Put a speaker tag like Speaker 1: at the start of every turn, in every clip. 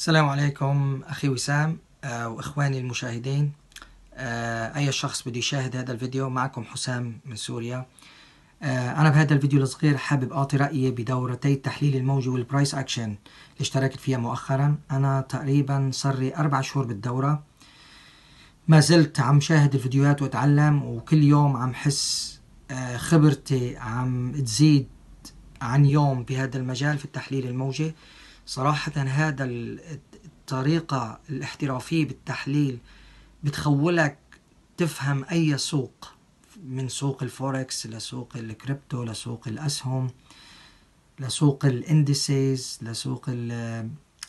Speaker 1: السلام عليكم أخي وسام آه، وإخواني المشاهدين آه، أي شخص بده يشاهد هذا الفيديو معكم حسام من سوريا آه، أنا بهذا الفيديو الصغير حابب أعطي رأيي بدورتي التحليل الموجي والبرايس أكشن اللي اشتركت فيها مؤخرا أنا تقريبا صار لي أربع شهور بالدورة ما زلت عم شاهد الفيديوهات وأتعلم وكل يوم عم حس خبرتي عم تزيد عن يوم بهذا المجال في التحليل الموجي صراحة هذا الطريقة الاحترافية بالتحليل بتخولك تفهم أي سوق من سوق الفوركس لسوق الكريبتو لسوق الأسهم لسوق الاندسيز لسوق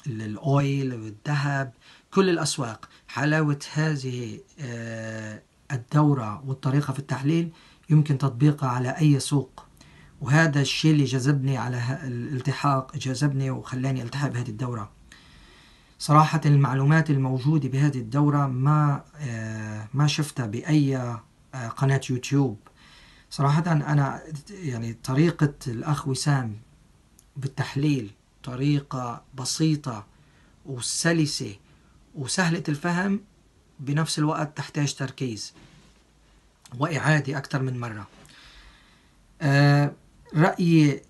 Speaker 1: الاويل والذهب كل الاسواق حلاوه هذه آه، الدوره والطريقه في التحليل يمكن تطبيقها على اي سوق وهذا الشيء اللي جذبني على الالتحاق جذبني وخلاني التحق بهذه الدورة صراحة المعلومات الموجودة بهذه الدورة ما آه، ما شفتها بأي آه، قناة يوتيوب صراحة أنا يعني طريقة الأخ وسام بالتحليل طريقة بسيطة وسلسة وسهلة الفهم بنفس الوقت تحتاج تركيز وإعادة أكثر من مرة أه رأيي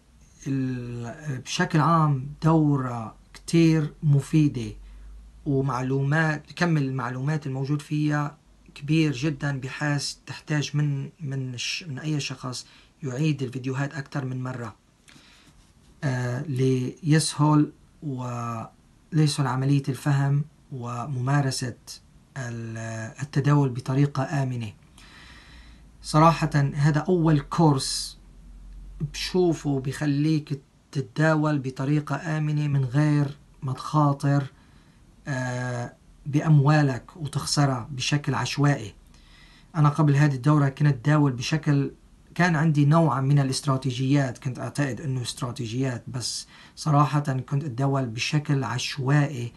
Speaker 1: بشكل عام دورة كتير مفيدة ومعلومات كم المعلومات الموجود فيها كبير جدا بحيث تحتاج من من من اي شخص يعيد الفيديوهات اكثر من مره آه ليسهل وليسهل عمليه الفهم وممارسه التداول بطريقه امنه صراحه هذا اول كورس بشوفه بخليك تتداول بطريقة آمنة من غير ما تخاطر آه، بأموالك وتخسرها بشكل عشوائي أنا قبل هذه الدورة كنت داول بشكل كان عندي نوعا من الاستراتيجيات كنت أعتقد أنه استراتيجيات بس صراحة كنت أتداول بشكل عشوائي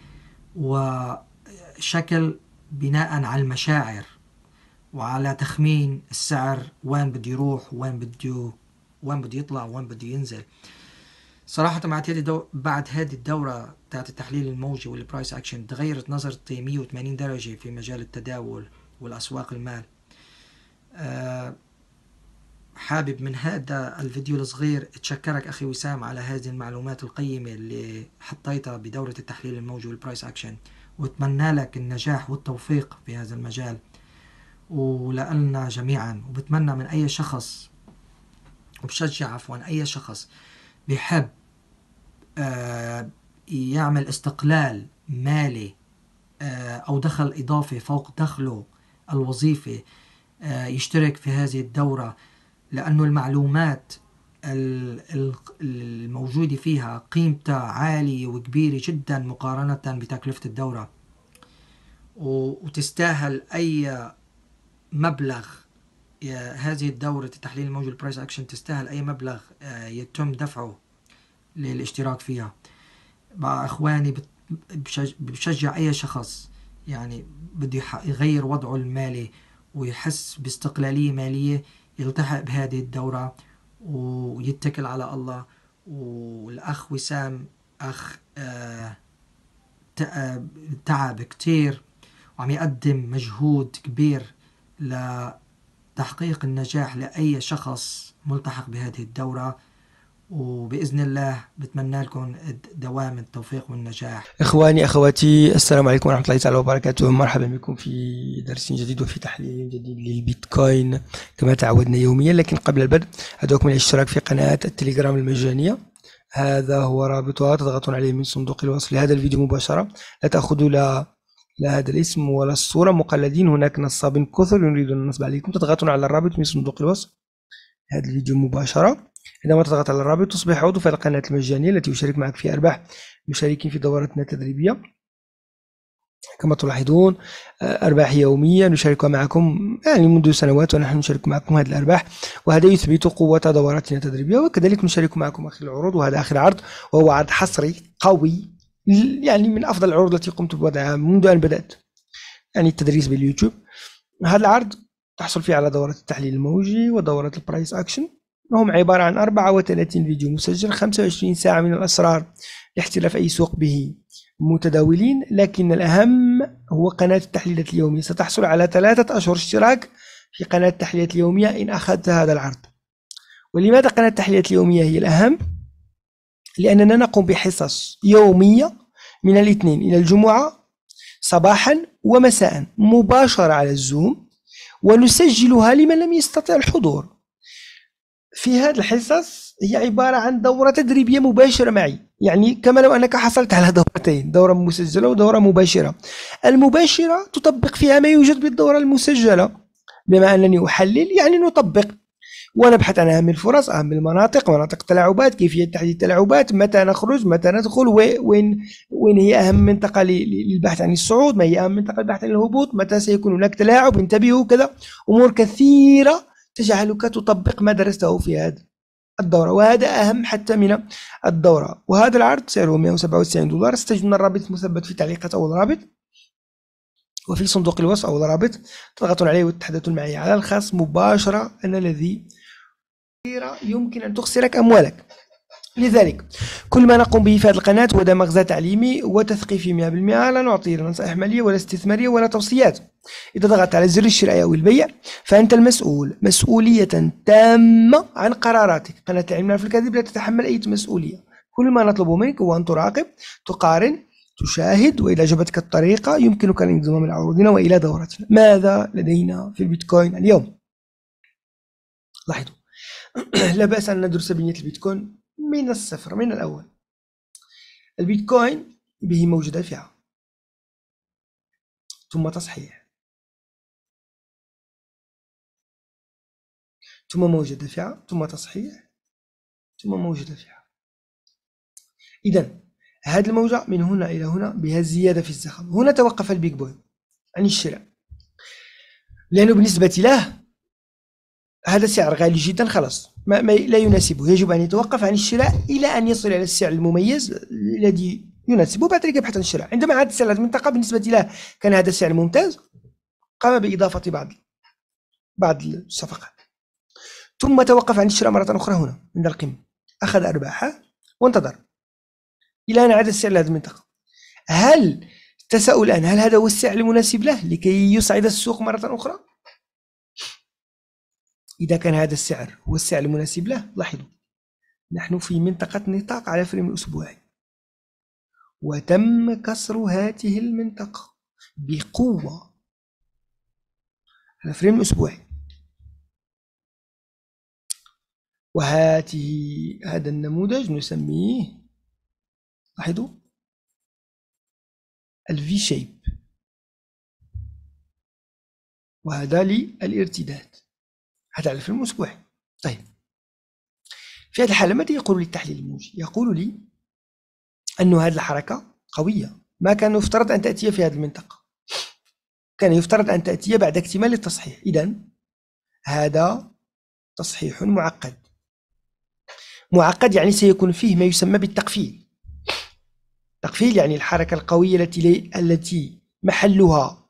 Speaker 1: وشكل بناء على المشاعر وعلى تخمين السعر وين بده يروح وين بده وين بده يطلع وين بده ينزل صراحة مع هذه دو... بعد هذه الدورة بتاعت التحليل الموجي والبرايس اكشن تغيرت نظرتي 180 درجة في مجال التداول والأسواق المال أه حابب من هذا الفيديو الصغير اتشكرك أخي وسام على هذه المعلومات القيمة اللي حطيتها بدورة التحليل الموجي والبرايس أكشن واتمنى لك النجاح والتوفيق في هذا المجال ولألنا جميعا وبتمنى من أي شخص وبشجع عفوا أي شخص بحب آه، يعمل استقلال مالي آه، أو دخل إضافي فوق دخله الوظيفي آه، يشترك في هذه الدورة لأنه المعلومات الموجودة فيها قيمتها عالية وكبيرة جدا مقارنة بتكلفة الدورة وتستاهل أي مبلغ هذه الدورة تحليل الموجة البرايس اكشن تستاهل اي مبلغ آه، يتم دفعه للاشتراك فيها مع اخواني بشجع اي شخص يعني بده يغير وضعه المالي ويحس باستقلالية مالية يلتحق بهذه الدورة ويتكل على الله والأخ وسام أخ آه، تعب كتير وعم يقدم مجهود كبير ل تحقيق النجاح لأي شخص ملتحق بهذه الدورة وبإذن الله بتمنى لكم دوام التوفيق والنجاح
Speaker 2: إخواني أخواتي السلام عليكم ورحمة الله تعالى وبركاته مرحبا بكم في درس جديد وفي تحليل جديد للبيتكوين كما تعودنا يوميا لكن قبل البدء أدعوكم الاشتراك في قناة التليجرام المجانية هذا هو رابطها تضغطون عليه من صندوق الوصف لهذا الفيديو مباشرة لا تأخذوا لا لا هذا الاسم ولا الصورة مقلدين هناك نصابين كثر يريدون النصب عليكم تضغطون على الرابط في صندوق الوصف هذا الفيديو مباشرة عندما تضغط على الرابط تصبح عضو في القناة المجانية التي يشارك معك فيها أرباح مشاركين في دوراتنا التدريبية كما تلاحظون آه، أرباح يومية نشاركها معكم يعني منذ سنوات ونحن نشارك معكم هذه الأرباح وهذا يثبت قوة دوراتنا التدريبية وكذلك نشارك معكم آخر العروض وهذا آخر عرض وهو عرض حصري قوي يعني من افضل العروض التي قمت بوضعها منذ ان بدات يعني التدريس باليوتيوب هذا العرض تحصل فيه على دورة التحليل الموجي ودورة البرايس أكشن وهم عبارة عن 34 فيديو مسجل 25 ساعة من الأسرار لاحتلاف أي سوق به متداولين لكن الأهم هو قناة التحليلات اليومية ستحصل على ثلاثة أشهر اشتراك في قناة التحليلات اليومية إن أخذت هذا العرض ولماذا قناة التحليلات اليومية هي الأهم؟ لأننا نقوم بحصص يومية من الاثنين إلى الجمعة صباحا ومساء مباشرة على الزوم ونسجلها لمن لم يستطع الحضور في هذه الحصص هي عبارة عن دورة تدريبية مباشرة معي يعني كما لو أنك حصلت على دورتين دورة مسجلة ودورة مباشرة المباشرة تطبق فيها ما يوجد بالدورة المسجلة بما أنني أحلل يعني نطبق ونبحث عن اهم الفرص اهم المناطق مناطق التلاعبات كيفيه تحديد التلاعبات متى نخرج متى ندخل وين وين هي اهم منطقه للبحث عن الصعود ما هي اهم منطقه للبحث عن الهبوط متى سيكون هناك تلاعب انتبهوا كذا امور كثيره تجعلك تطبق ما درسته في هذا الدورة وهذا أهم حتى من الدورة وهذا العرض سعره 197 دولار استجدنا الرابط مثبت في تعليقات أو الرابط وفي صندوق الوصف أو الرابط تضغطون عليه وتتحدثون معي على الخاص مباشرة أنا الذي كبيرة يمكن أن تخسرك أموالك لذلك كل ما نقوم به في هذه القناة هو ده مغزى تعليمي وتثقيفي 100% لا نعطي نصائح مالية ولا استثمارية ولا توصيات إذا ضغطت على زر الشراء أو البيع فأنت المسؤول مسؤولية تامة عن قراراتك قناة العلم في الكذب لا تتحمل أي مسؤولية كل ما نطلب منك هو أن تراقب تقارن تشاهد وإذا عجبتك الطريقة يمكنك الانضمام إلى عروضنا وإلى دورتنا ماذا لدينا في البيتكوين اليوم لاحظوا لا بأس أن ندرس
Speaker 3: بنية البيتكوين من الصفر من الأول البيتكوين به موج دافعة ثم تصحيح ثم موج دافعة ثم تصحيح ثم موج دافعة إذا هذه الموجة من هنا إلى
Speaker 2: هنا بها زيادة في الزخم هنا توقف البيك بوي عن يعني الشراء لأنه بالنسبة له هذا سعر غالي جدا خلاص ما, ما لا يناسبه يجب أن يتوقف عن الشراء إلى أن يصل إلى السعر المميز الذي يناسبه بعد ذلك يبحث عن الشراء عندما عاد سعر المنطقة بالنسبة له كان هذا السعر ممتاز قام بإضافة بعض بعض الصفقات ثم توقف عن الشراء مرة أخرى هنا عند القمة أخذ أرباحه وانتظر إلى أن عاد السعر لهذه المنطقة هل تساؤل الآن هل هذا هو السعر المناسب له لكي يصعد السوق مرة أخرى؟ إذا كان هذا السعر هو السعر المناسب له لاحظوا نحن في منطقة نطاق على فريم الأسبوعي وتم كسر هذه المنطقة
Speaker 3: بقوة على فريم الأسبوعي وهذه هذا النموذج نسميه لاحظوا الفي شيب وهذا للارتداد هذا على الفيلم الاسبوعي طيب
Speaker 2: في هذه الحاله ماذا يقول لي التحليل الموجي يقول لي أن هذه الحركه قويه ما كان يفترض ان تاتي في هذه المنطقه كان يفترض ان تاتي بعد اكتمال التصحيح اذا هذا تصحيح معقد معقد يعني سيكون فيه ما يسمى بالتقفيل تقفيل يعني الحركة القوية التي لي... التي محلها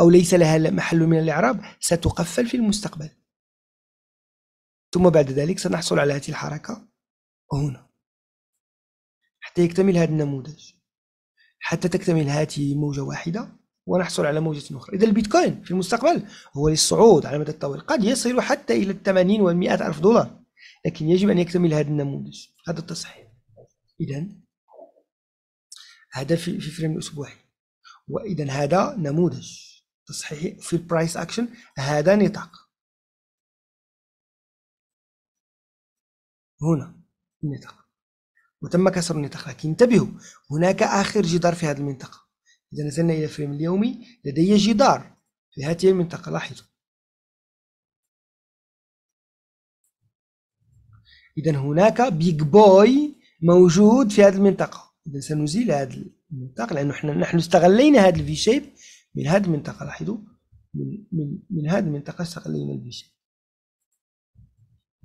Speaker 2: أو ليس لها محل من
Speaker 3: الإعراب ستقفل في المستقبل ثم بعد ذلك سنحصل على هذه الحركة هنا حتى يكتمل هذا النموذج
Speaker 2: حتى تكتمل هذه موجة واحدة ونحصل على موجة أخرى إذا البيتكوين في المستقبل هو للصعود على مدى الطويل قد يصل حتى إلى الثمانين والمئة ألف دولار لكن يجب أن يكتمل هذا النموذج هذا التصحيح إذا هذا
Speaker 3: في, في فريم الأسبوعي وإذا هذا نموذج تصحيح في البرايس أكشن هذا نطاق هنا النطاق وتم كسر النطاق لكن انتبهوا هناك آخر جدار في هذه المنطقة إذا نزلنا إلى الفريم اليومي لدي جدار في هذه المنطقة لاحظوا إذا هناك بيج بوي موجود في هذه المنطقة إذا سنزيل هذا
Speaker 2: المنطقة لأنه احنا نحن استغلينا هذا الفي شيب من هذه المنطقة لاحظوا من من
Speaker 3: من هذه المنطقة استغلينا الفي شيب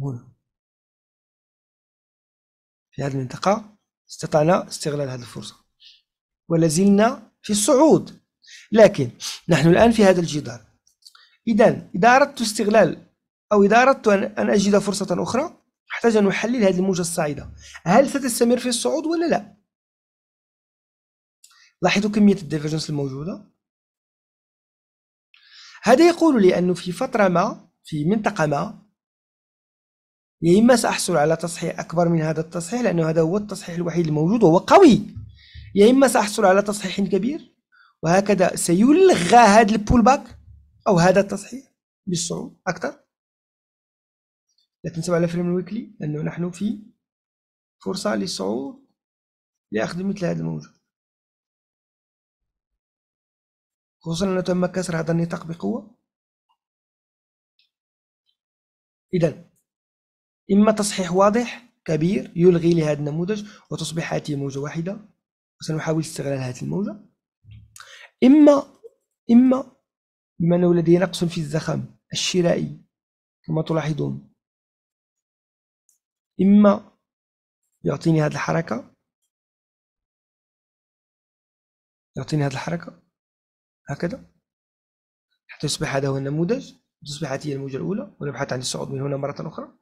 Speaker 3: هنا في هذه المنطقة استطعنا استغلال هذه الفرصة
Speaker 2: ولازلنا في الصعود لكن نحن الآن في هذا الجدار إذا إذا أردت استغلال أو إذا أردت أن أجد فرصة أخرى أحتاج أن
Speaker 3: أحلل هذه الموجة الصاعدة هل ستستمر في الصعود ولا لا؟ لاحظوا كمية الديفيرجنس الموجودة هذا يقول
Speaker 2: لي أنه في فترة ما في منطقة ما يا إما سأحصل على تصحيح أكبر من هذا التصحيح لأنه هذا هو التصحيح الوحيد الموجود وهو قوي يا إما سأحصل على تصحيح كبير وهكذا سيلغى هذا البول باك أو هذا
Speaker 3: التصحيح بالصعود أكثر لا تنسوا على فريم الويكلي لأنه نحن في فرصة للصعود لأخذ مثل هذا الموجود خصوصا أنه تم كسر هذا النطاق بقوة إذا إما تصحيح
Speaker 2: واضح كبير يلغي لهذا النموذج وتصبح هذه موجة واحدة وسنحاول استغلال هذه الموجة إما إما بما أنه لدي نقص في
Speaker 3: الزخم الشرائي كما تلاحظون إما يعطيني هذه الحركة يعطيني هذه الحركة هكذا حتى يصبح هذا هو
Speaker 2: النموذج تصبح هذه الموجة الأولى ونبحث عن الصعود من هنا مرة أخرى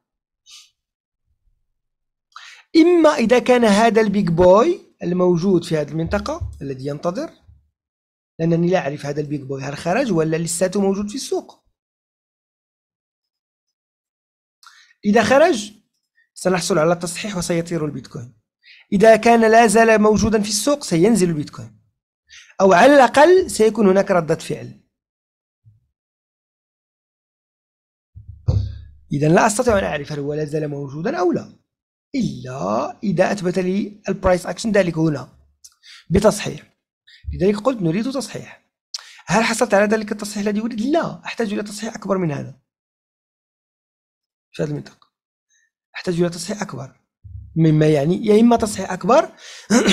Speaker 2: إما إذا كان هذا البيج بوي الموجود في هذه المنطقة
Speaker 3: الذي ينتظر لأنني لا أعرف هذا البيج بوي هل خرج ولا لساته موجود في السوق إذا خرج
Speaker 2: سنحصل على تصحيح وسيطير البيتكوين إذا كان لا زال موجودا في السوق سينزل البيتكوين أو على الأقل سيكون هناك ردة فعل إذا لا أستطيع أن أعرف هل هو لا زال موجودا أو لا إلا إذا أثبت لي البرايس أكشن ذلك هنا بتصحيح لذلك قلت نريد تصحيح هل حصلت على ذلك التصحيح الذي أريد؟ لا أحتاج إلى تصحيح أكبر من هذا في هذا المنطق أحتاج إلى تصحيح أكبر مما يعني يا إما تصحيح أكبر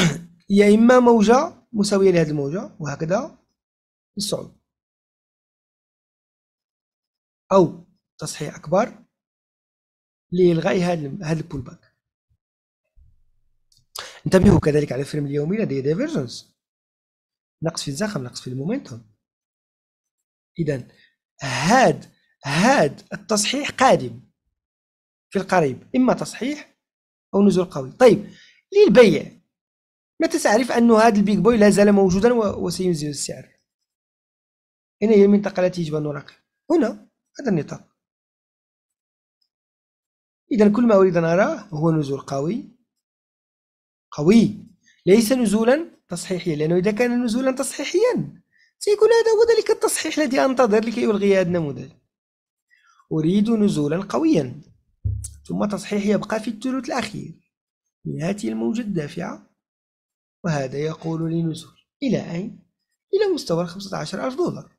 Speaker 2: يا إما موجة
Speaker 3: مساوية لهذه الموجة وهكذا بالصعود أو تصحيح أكبر لإلغاء هذا هذا البول
Speaker 2: باك انتبهوا كذلك على الفريم اليومي لدي ديفيرجنس نقص في الزخم نقص في المومنتوم اذا هاد هاد التصحيح قادم في القريب اما تصحيح او نزول قوي طيب للبيع متى تعرف ان هذا البيج بوي
Speaker 3: لا زال موجودا وسينزل السعر هنا هي المنطقه التي يجب ان نراقب هنا هذا النطاق إذا كل ما أريد أن أراه هو نزول قوي قوي ليس نزولا تصحيحيا
Speaker 2: لأنه إذا كان نزولا تصحيحيا سيكون هذا هو ذلك التصحيح الذي أنتظر لكي ألغي هذا النموذج أريد نزولا قويا ثم تصحيح يبقى في الثلث الأخير من هذه الموجة الدافعة وهذا يقول لي نزول إلى أين؟ إلى مستوى ألف دولار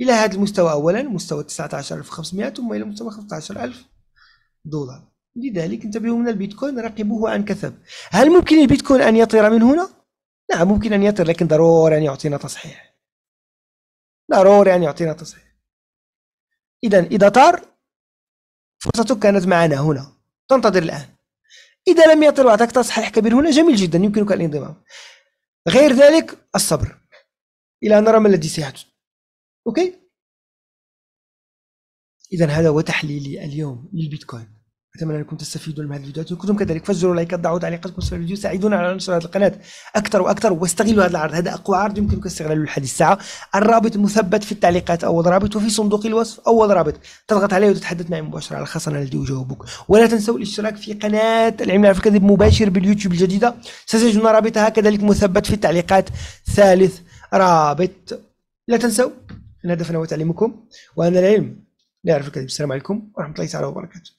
Speaker 2: إلى هذا المستوى أولا مستوى 19500 ثم إلى مستوى 15000 دولار لذلك انتبهوا من البيتكوين راقبوه عن كثب هل ممكن البيتكوين أن يطير من هنا؟ نعم ممكن أن يطير لكن ضروري أن يعطينا تصحيح ضروري أن يعطينا تصحيح إذا إذا طار فرصتك كانت معنا هنا تنتظر الآن إذا لم يطر وأعطاك تصحيح كبير هنا جميل جدا يمكنك الانضمام غير ذلك الصبر إلى أن نرى ما الذي سيحدث اوكي اذا هذا هو تحليلي اليوم للبيتكوين اتمنى انكم تستفيدوا من هذه الفيديوهات وكنتم كذلك فجروا لايكات ضعوا تعليقاتكم في الفيديو ساعدونا على نشر هذه القناه اكثر واكثر واستغلوا هذا العرض هذا اقوى عرض يمكنك استغلاله لحد الساعه الرابط مثبت في التعليقات اول رابط وفي صندوق الوصف اول رابط تضغط عليه وتتحدث معي مباشره على الخصم الذي يجاوبك ولا تنسوا الاشتراك في قناه العلم على الكذب مباشر باليوتيوب الجديده ستجدون رابطها كذلك مثبت في التعليقات ثالث رابط لا تنسوا إن هدفنا هو تعليمكم وأن العلم لا يعرف الكذب السلام عليكم ورحمة الله تعالى وبركاته